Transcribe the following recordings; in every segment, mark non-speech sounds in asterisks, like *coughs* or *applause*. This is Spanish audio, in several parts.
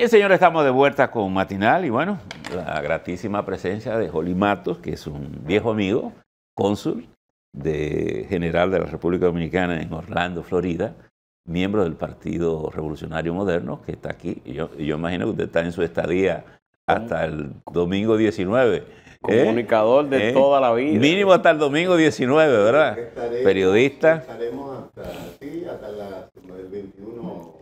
Bien, señores, estamos de vuelta con Matinal y bueno, la gratísima presencia de Joly Matos, que es un viejo amigo, cónsul de general de la República Dominicana en Orlando, Florida, miembro del Partido Revolucionario Moderno, que está aquí. yo, imagino que usted está en su estadía hasta el domingo 19. ¿eh? Comunicador de ¿Eh? toda la vida. Mínimo hasta el domingo 19, ¿verdad? Periodista. Estaremos hasta, sí, hasta el 21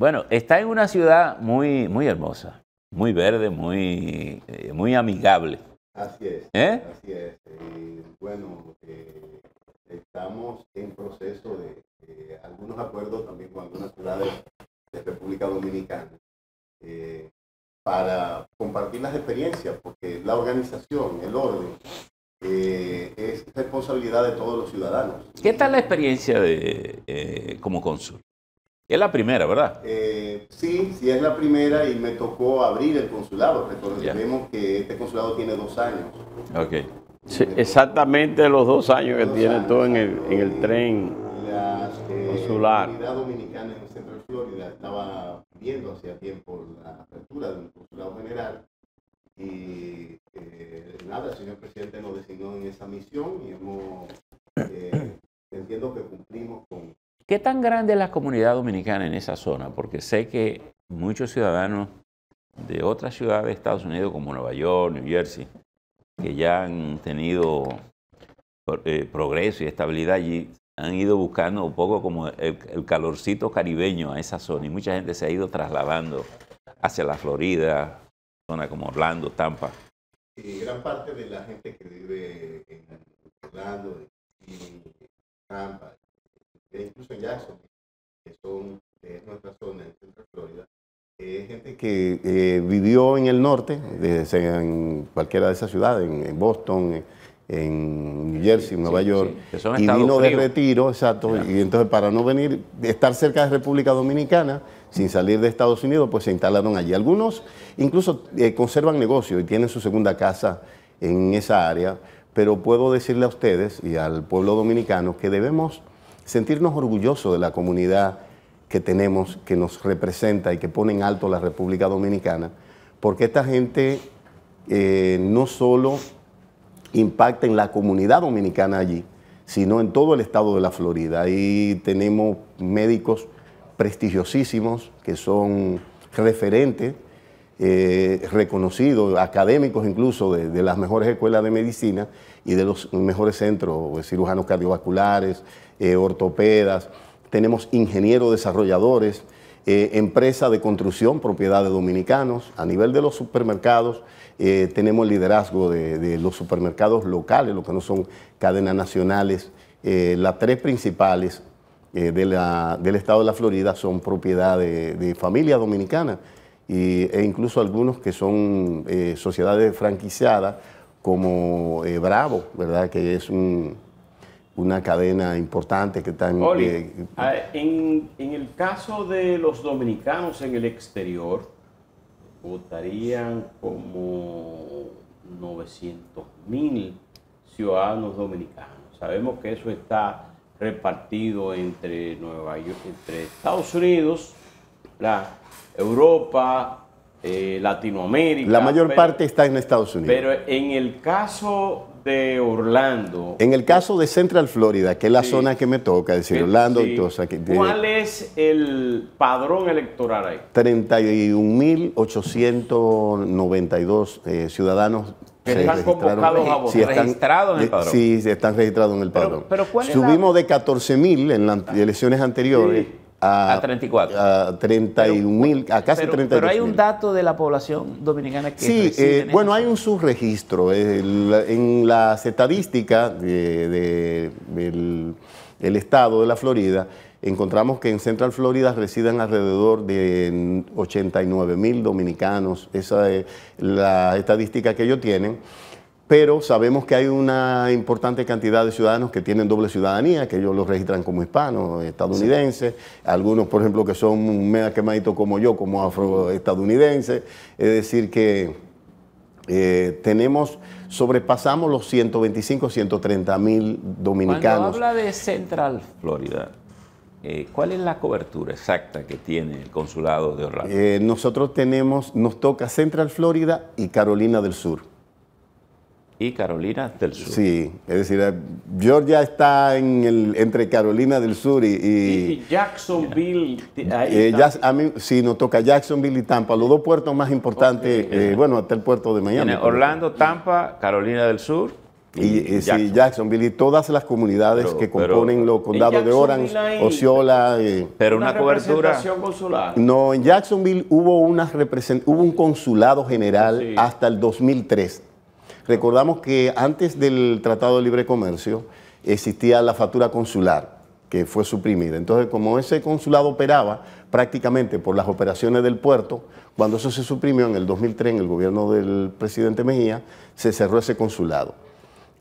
bueno, está en una ciudad muy, muy hermosa, muy verde, muy, eh, muy amigable. Así es. ¿Eh? Así es. Eh, bueno, eh, estamos en proceso de, algunos acuerdos también con algunas ciudades de República Dominicana para compartir las experiencias, porque la organización, el orden, es responsabilidad de todos los ciudadanos. ¿Qué tal la experiencia de, como cónsul? Es la primera, ¿verdad? Eh, sí, sí es la primera y me tocó abrir el consulado. Recordemos que este consulado tiene dos años. Ok. Sí, exactamente los dos años que tiene todo en el, en el eh, tren eh, consular. La comunidad dominicana en el centro de Florida estaba viendo hacía tiempo la apertura del consulado general y eh, nada, el señor presidente nos designó en esa misión y hemos, eh, *coughs* entiendo que cumplimos con ¿Qué tan grande es la comunidad dominicana en esa zona? Porque sé que muchos ciudadanos de otras ciudades de Estados Unidos, como Nueva York, New Jersey, que ya han tenido eh, progreso y estabilidad allí, han ido buscando un poco como el, calorcito caribeño a esa zona y mucha gente se ha ido trasladando hacia la Florida, zona como Orlando, Tampa. Y gran parte de la gente que vive en Orlando, en Tampa, incluso en Jackson, que, son, nuestra zona en Central Florida, Es gente que eh, vivió en el norte, en cualquiera de esas ciudades, en, Boston, en, New Jersey, Nueva York, y vino de retiro, exacto, y entonces para no venir, estar cerca de República Dominicana, sin salir de Estados Unidos, pues se instalaron allí. Algunos incluso eh, conservan negocio y tienen su segunda casa en esa área, pero puedo decirle a ustedes y al pueblo dominicano que debemos sentirnos orgullosos de la comunidad que tenemos, que nos representa y que pone en alto la República Dominicana, porque esta gente eh, no solo impacta en la comunidad dominicana allí, sino en todo el estado de la Florida. Ahí tenemos médicos prestigiosísimos que son referentes eh, reconocidos, académicos incluso de, las mejores escuelas de medicina y de los mejores centros, cirujanos cardiovasculares, eh, ortopedas, tenemos ingenieros desarrolladores, eh, empresas de construcción, propiedad de dominicanos, a nivel de los supermercados, tenemos el liderazgo de, los supermercados locales, lo que no son cadenas nacionales, las tres principales del estado de la Florida son propiedad de, de familias dominicanas e incluso algunos que son eh, sociedades franquiciadas como eh, Bravo, ¿verdad? Que es una cadena importante que está eh, ah, en... el caso de los dominicanos en el exterior, votarían como 900 mil ciudadanos dominicanos. Sabemos que eso está repartido entre Nueva York, entre Estados Unidos, la Europa, eh, Latinoamérica. La mayor parte está en Estados Unidos. Pero en el caso de Orlando. En el caso de Central Florida, que es la zona que me toca, es decir, Orlando y todo eso. ¿Cuál es el padrón electoral ahí? 31.892 eh, ciudadanos están convocados a votar. están, registrados en el padrón. Sí, están registrados en el padrón. Subimos de 14.000 en las elecciones anteriores a, 34. A 31 mil, a casi Pero hay un dato de la población dominicana que... Sí, eh, bueno, hay un subregistro. Eh, en las estadísticas del de, estado de la Florida, encontramos que en Central Florida residen alrededor de 89 mil dominicanos. Esa es la estadística que ellos tienen pero sabemos que hay una importante cantidad de ciudadanos que tienen doble ciudadanía, que ellos los registran como hispanos, estadounidenses, algunos, por ejemplo, que son mega quemadito como yo, como afroestadounidenses, es decir, que eh, tenemos, sobrepasamos los 125, 130 mil dominicanos. Cuando habla de Central Florida, eh, ¿Cuál es la cobertura exacta que tiene el consulado de Orlando? Eh, nosotros tenemos, nos toca Central Florida y Carolina del Sur y Carolina del Sur. Sí, es decir, Georgia está en el, entre Carolina del Sur y... y, Jacksonville. Eh, sí, nos toca Jacksonville y Tampa, los dos puertos más importantes, eh, bueno, hasta el puerto de Miami. Orlando, Tampa, Carolina del Sur. Y, eh, Jacksonville. y todas las comunidades que componen los condados de Orange, Ociola, Osceola. Eh, pero una, una cobertura. Consular. No, en Jacksonville hubo, una un consulado general hasta el 2003 Recordamos que antes del Tratado de Libre Comercio existía la factura consular, que fue suprimida. Entonces, como ese consulado operaba prácticamente por las operaciones del puerto, cuando eso se suprimió en el 2003, en el gobierno del presidente Mejía, se cerró ese consulado.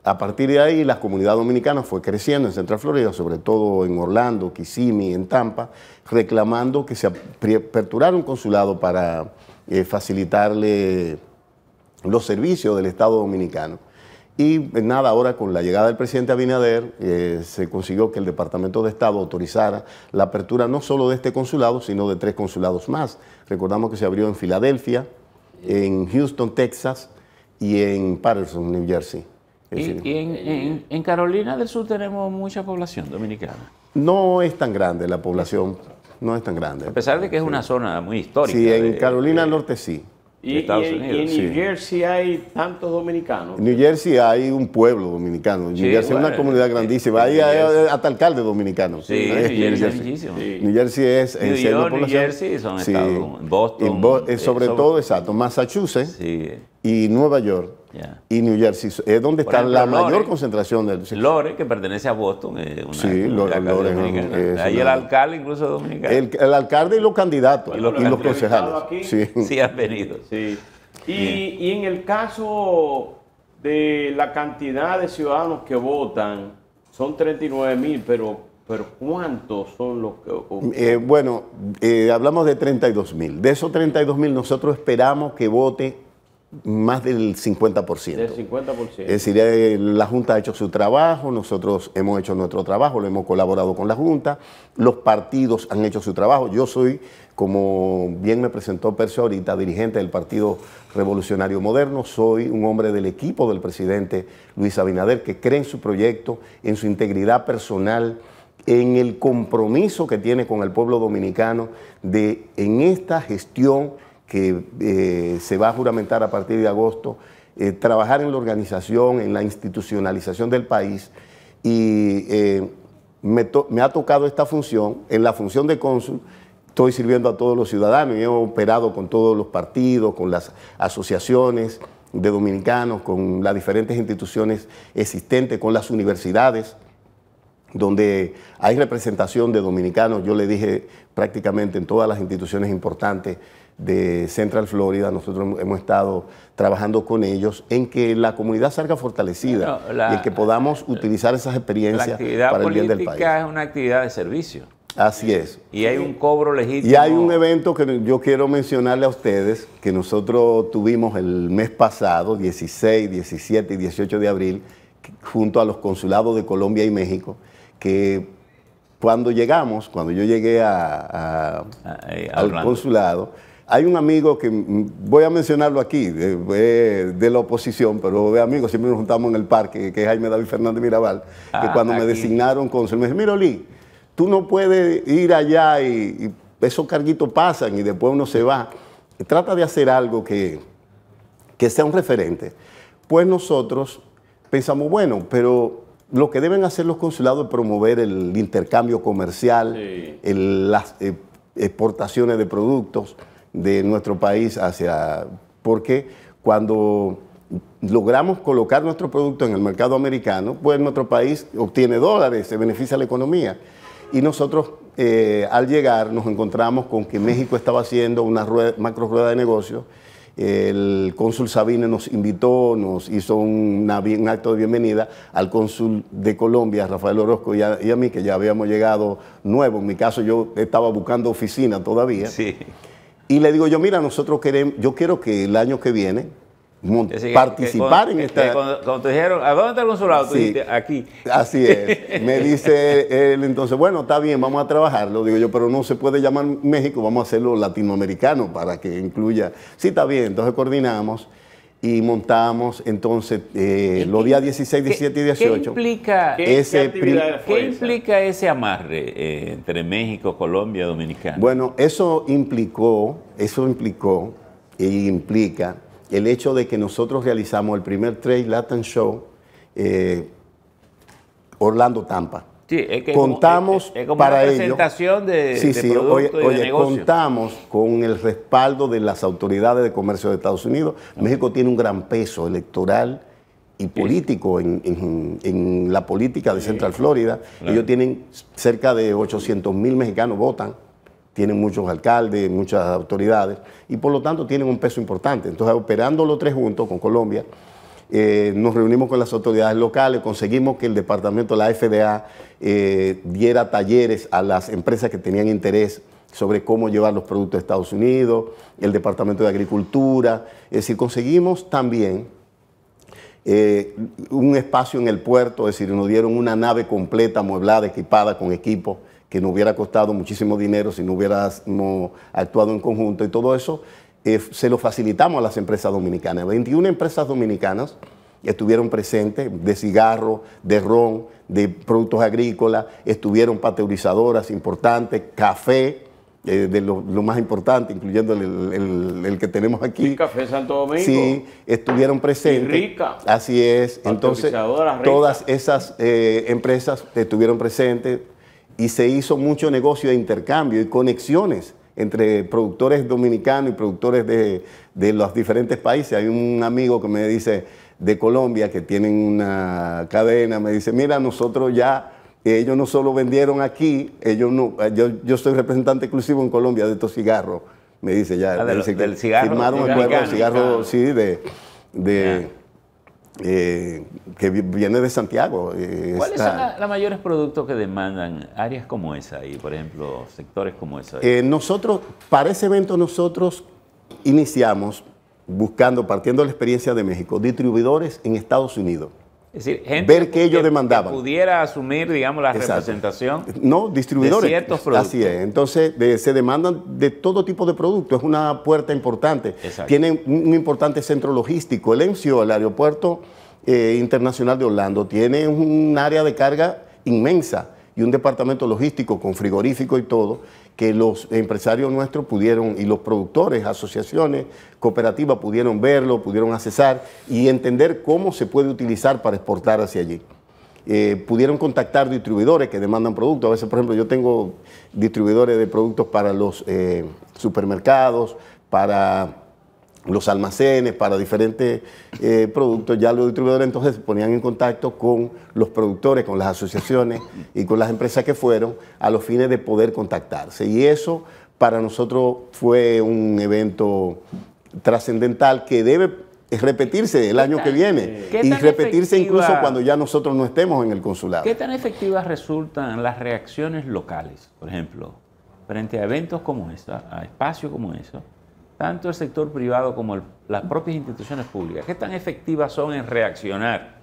A partir de ahí, la comunidad dominicana fue creciendo en Central Florida, sobre todo en Orlando, Kissimmee, en Tampa, reclamando que se aperturara un consulado para eh, facilitarle los servicios del Estado dominicano. Y eh, nada, ahora con la llegada del presidente Abinader eh, se consiguió que el Departamento de Estado autorizara la apertura no solo de este consulado, sino de tres consulados más. Recordamos que se abrió en Filadelfia, en Houston, Texas y en Patterson, New Jersey. Y, en, Carolina del Sur tenemos mucha población dominicana. No es tan grande la población, no es tan grande. A pesar de que es una zona muy histórica. Sí, en Carolina del Norte sí. Y, en New Jersey hay tantos dominicanos. En New Jersey hay un pueblo dominicano. New Jersey es una comunidad eh, grandísima. Eh, hay hasta alcalde dominicano. Sí, New Jersey, Jersey es en eh, New, York, Jersey son estados. Boston. sobre todo, exacto. Massachusetts y Nueva York y New Jersey. Es donde está la mayor concentración del. Lore, que pertenece a Boston. una, sí, Lore, Ahí el alcalde, incluso dominicano. El, alcalde y los candidatos y los, concejales. sí. han venido. Sí. Y, en el caso de la cantidad de ciudadanos que votan, son 39 mil, pero pero ¿cuántos son los que...? Eh, bueno, eh, hablamos de 32 mil. De esos 32 mil nosotros esperamos que vote más del 50%. Del 50%. Es decir, eh, la Junta ha hecho su trabajo, nosotros hemos hecho nuestro trabajo, lo hemos colaborado con la Junta, los partidos han hecho su trabajo. Yo soy, como bien me presentó Percio ahorita, dirigente del Partido Revolucionario Moderno, soy un hombre del equipo del presidente Luis Abinader, que cree en su proyecto, en su integridad personal, en el compromiso que tiene con el pueblo dominicano de en esta gestión que eh, se va a juramentar a partir de agosto, eh, trabajar en la organización, en la institucionalización del país y eh, me, me, ha tocado esta función, en la función de cónsul estoy sirviendo a todos los ciudadanos, y he operado con todos los partidos, con las asociaciones de dominicanos, con las diferentes instituciones existentes, con las universidades, donde hay representación de dominicanos, yo le dije prácticamente en todas las instituciones importantes de Central Florida, nosotros hemos estado trabajando con ellos en que la comunidad salga fortalecida y en que podamos utilizar esas experiencias para el bien del país. La actividad política es una actividad de servicio. Así es. Y hay un cobro legítimo. Y hay un evento que yo quiero mencionarle a ustedes, que nosotros tuvimos el mes pasado, 16, 17 y 18 de abril, junto a los consulados de Colombia y México, que cuando llegamos, cuando yo llegué a eh, al consulado, hay un amigo que, mm, voy a mencionarlo aquí, eh, eh, de, la oposición, pero de eh, amigos, siempre nos juntamos en el parque, que es Jaime David Fernández Mirabal, que ah, cuando me designaron consul, me dijo, mira, Oli, tú no puedes ir allá y, esos carguitos pasan y después uno se va. Trata de hacer algo que, sea un referente. Pues nosotros pensamos, bueno, pero lo que deben hacer los consulados es promover el intercambio comercial, las exportaciones de productos de nuestro país hacia... Porque cuando logramos colocar nuestro producto en el mercado americano, pues nuestro país obtiene dólares, se beneficia la economía. Y nosotros eh, al llegar nos encontramos con que México estaba haciendo una rueda, macro rueda de negocios. El cónsul Sabine nos invitó, nos hizo una, un acto de bienvenida al cónsul de Colombia, Rafael Orozco, y a, y a, mí, que ya habíamos llegado nuevo. En mi caso, yo estaba buscando oficina todavía. Sí. Y le digo yo, mira, nosotros queremos, yo quiero que el año que viene participar en esta... cuando, te dijeron, ¿a dónde está el consulado? aquí. Así es. Me *laughs* dice él, entonces, bueno, está bien, vamos a trabajarlo. Digo yo, pero no se puede llamar México, vamos a hacerlo latinoamericano para que incluya... Sí, está bien, entonces coordinamos y montamos entonces eh, los días 16, 17 y 18. ¿Qué implica, ese, ¿qué, implica ese amarre eh, entre México, Colombia, Dominicana? Bueno, eso implicó, eso implicó e implica el hecho de que nosotros realizamos el primer Trade Latin Show eh, Orlando Tampa contamos para una presentación De, sí, sí, contamos con el respaldo de las autoridades de comercio de Estados Unidos. México tiene un gran peso electoral y político en, la política de Central Florida. Ellos tienen cerca de 800 mil mexicanos votan, tienen muchos alcaldes, muchas autoridades, y por lo tanto tienen un peso importante. Entonces, operando los tres juntos con Colombia, eh, nos reunimos con las autoridades locales, conseguimos que el departamento la FDA eh, diera talleres a las empresas que tenían interés sobre cómo llevar los productos a Estados Unidos, el Departamento de Agricultura. Es decir, conseguimos también eh, un espacio en el puerto, es decir, nos dieron una nave completa, amueblada, equipada con equipo, que nos hubiera costado muchísimo dinero si no hubiéramos actuado en conjunto. Y todo eso eh, se lo facilitamos a las empresas dominicanas. 21 empresas dominicanas estuvieron presentes de cigarro, de ron, de productos agrícolas, estuvieron pasteurizadoras importantes, café, eh, de lo, más importante, incluyendo el, que tenemos aquí. café Santo Domingo. Sí, estuvieron presentes. rica. Así es. Entonces, todas esas eh, empresas estuvieron presentes y se hizo mucho negocio de intercambio y conexiones entre productores dominicanos y productores de, los diferentes países. Hay un amigo que me dice de Colombia que tienen una cadena, me dice, mira, nosotros ya ellos no solo vendieron aquí, ellos no, eh, yo, soy representante exclusivo en Colombia de estos cigarros, me dice ya. Ah, firmaron el acuerdo cigarro, sí, de eh, que viene de Santiago. Eh, ¿Cuáles son los mayores productos que demandan áreas como esa y, por ejemplo, sectores como esa? Eh, nosotros, para ese evento, nosotros iniciamos buscando, partiendo de la experiencia de México, distribuidores en Estados Unidos. Es decir, gente ver que ellos demandaban. pudiera asumir, digamos, la representación. No, distribuidores. De ciertos productos. Así es. Entonces, se demandan de todo tipo de productos. Es una puerta importante. tiene un, importante centro logístico. El EMSIO, el aeropuerto eh, internacional de Orlando, tiene un área de carga inmensa y un departamento logístico con frigorífico y todo, que los empresarios nuestros pudieron y los productores, asociaciones, cooperativas pudieron verlo, pudieron accesar y entender cómo se puede utilizar para exportar hacia allí. Eh, pudieron contactar distribuidores que demandan productos. A veces, por ejemplo, yo tengo distribuidores de productos para los eh, supermercados, para los almacenes para diferentes eh, productos, ya los distribuidores entonces se ponían en contacto con los productores, con las asociaciones *laughs* y con las empresas que fueron a los fines de poder contactarse. Y eso para nosotros fue un evento trascendental que debe repetirse el año que viene y repetirse incluso cuando ya nosotros no estemos en el consulado. ¿Qué tan efectivas resultan las reacciones locales, por ejemplo, frente a eventos como esta, a espacios como estos? tanto el sector privado como las propias instituciones públicas? ¿Qué tan efectivas son en reaccionar?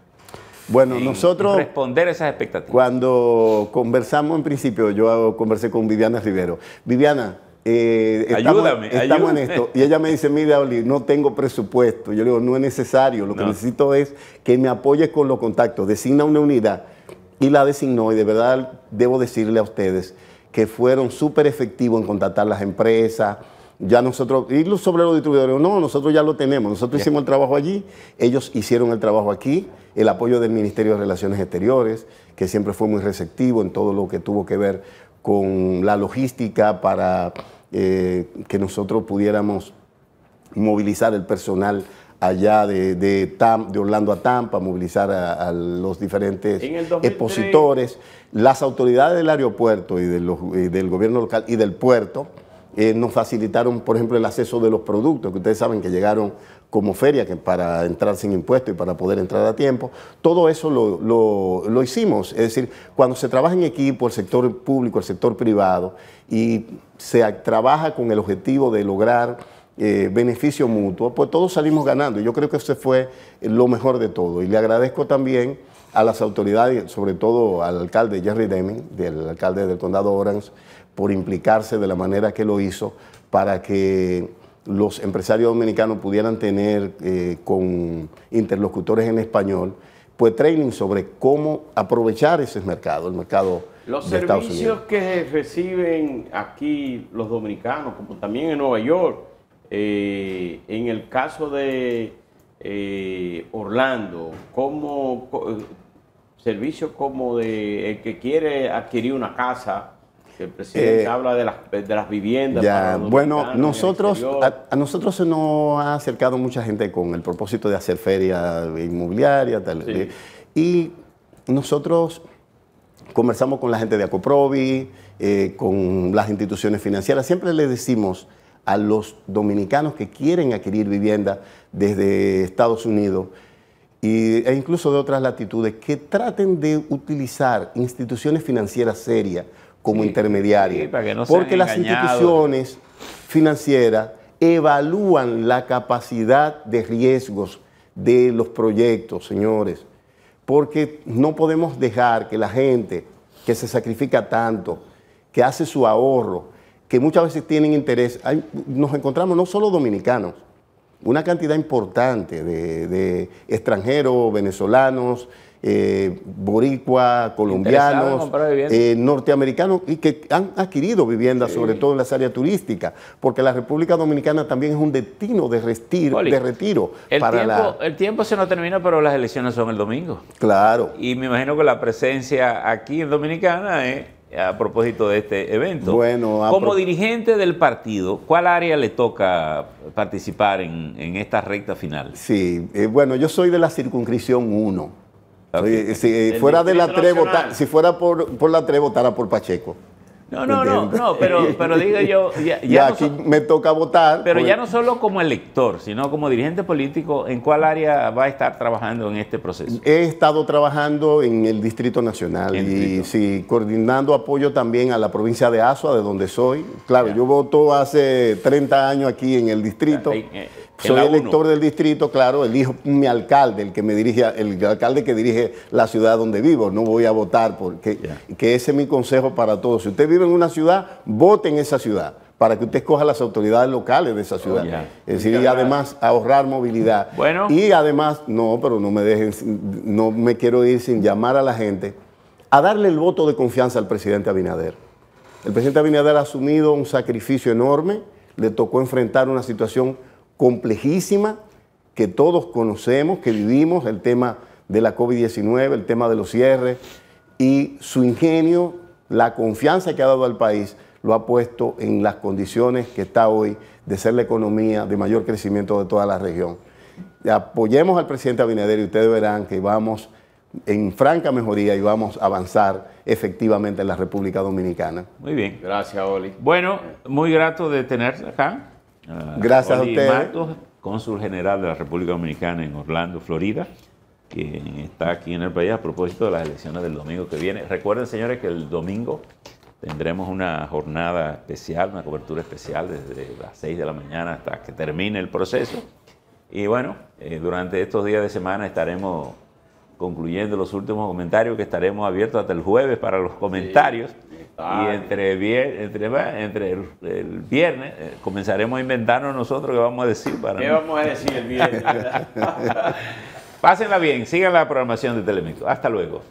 Bueno, nosotros... responder a esas expectativas. Cuando conversamos en principio, yo conversé con Viviana Rivero. Viviana, eh, ayúdame, estamos en esto. Y ella me dice, mira, Oli, no tengo presupuesto. Yo le digo, no es necesario, lo que necesito es que me apoyes con los contactos. Designa una unidad. Y la designó, y de verdad debo decirle a ustedes que fueron súper efectivos en contactar las empresas, ya nosotros, y sobre los distribuidores, no, nosotros ya lo tenemos, nosotros hicimos el trabajo allí, ellos hicieron el trabajo aquí, el apoyo del Ministerio de Relaciones Exteriores, que siempre fue muy receptivo en todo lo que tuvo que ver con la logística para eh, que nosotros pudiéramos movilizar el personal allá de, Tam, de Orlando a Tampa, movilizar a, los diferentes expositores, las autoridades del aeropuerto y del gobierno local y del puerto eh, nos facilitaron, por ejemplo, el acceso de los productos, que ustedes saben que llegaron como feria, que para entrar sin impuestos y para poder entrar a tiempo. Todo eso lo, hicimos. Es decir, cuando se trabaja en equipo, el sector público, el sector privado, y se trabaja con el objetivo de lograr eh, beneficio mutuo, pues todos salimos ganando. yo creo que eso fue lo mejor de todo. Y le agradezco también a las autoridades, sobre todo al alcalde Jerry Deming, del alcalde del condado Orange, por implicarse de la manera que lo hizo para que los empresarios dominicanos pudieran tener eh, con interlocutores en español, pues training sobre cómo aprovechar ese mercado, el mercado los de Estados Los servicios que reciben aquí los dominicanos, como también en Nueva York, eh, en el caso de eh, Orlando, ¿cómo, servicios como de el que quiere adquirir una casa, el presidente eh, habla de las, de las viviendas. bueno, nosotros, a, nosotros se nos ha acercado mucha gente con el propósito de hacer feria inmobiliaria, tal. y nosotros conversamos con la gente de Acoprovi, eh, con las instituciones financieras. Siempre le decimos a los dominicanos que quieren adquirir vivienda desde Estados Unidos, e incluso de otras latitudes que traten de utilizar instituciones financieras serias como intermediarios intermediarias. porque las instituciones financieras evalúan la capacidad de riesgos de los proyectos, señores. Porque no podemos dejar que la gente que se sacrifica tanto, que hace su ahorro, que muchas veces tienen interés, nos encontramos no solo dominicanos, una cantidad importante de, extranjeros, venezolanos, eh, boricua, colombianos, eh, norteamericanos y que han adquirido viviendas, sobre todo en las áreas turísticas, porque la República Dominicana también es un destino de, de retiro. para tiempo, el tiempo se nos termina, pero las elecciones son el domingo. Claro. Y me imagino que la presencia aquí en Dominicana es a propósito de este evento. Bueno, como dirigente del partido, ¿cuál área le toca participar en, esta recta final? Sí, eh, bueno, yo soy de la circunscripción 1. Eh, si, eh, fuera de la si fuera por, por la 3, votara por Pacheco. No, no, no, no, pero, *laughs* pero digo yo, ya, aquí me toca votar. Pero ya pues. no solo como elector, sino como dirigente político, ¿en cuál área va a estar trabajando en este proceso? He estado trabajando en el Distrito Nacional y sí, coordinando apoyo también a la provincia de Asua, de donde soy. Claro, yo voto hace 30 años aquí en el distrito. Eh, soy elector del distrito, claro, elijo mi alcalde, el que me dirige, el alcalde que dirige la ciudad donde vivo. No voy a votar porque que ese es mi consejo para todos. Si usted vive en una ciudad, vote en esa ciudad para que usted escoja las autoridades locales de esa ciudad. Oh, es decir, y además ahorrar movilidad. *laughs* Y además, no, pero no me dejen, no me quiero ir sin llamar a la gente a darle el voto de confianza al presidente Abinader. El presidente Abinader ha asumido un sacrificio enorme, le tocó enfrentar una situación complejísima que todos conocemos, que vivimos, el tema de la COVID-19, el tema de los cierres, y su ingenio, la confianza que ha dado al país, lo ha puesto en las condiciones que está hoy de ser la economía de mayor crecimiento de toda la región. Apoyemos al presidente Abinader y ustedes verán que vamos en franca mejoría y vamos a avanzar efectivamente en la República Dominicana. Muy bien. Gracias, Oli. Bueno, muy grato de tener acá. Ah, Gracias a ustedes. cónsul general de la República Dominicana en Orlando, Florida, quien está aquí en el país a propósito de las elecciones del domingo que viene. Recuerden, señores, que el domingo tendremos una jornada especial, una cobertura especial desde las 6 de la mañana hasta que termine el proceso. Y bueno, eh, durante estos días de semana estaremos concluyendo los últimos comentarios, que estaremos abiertos hasta el jueves para los comentarios. Y entre, entre, el, viernes eh, comenzaremos a inventarnos nosotros qué vamos a decir para ¿Qué vamos a decir el viernes? *laughs* Pásenla bien, sigan la programación de Telemicro. Hasta luego.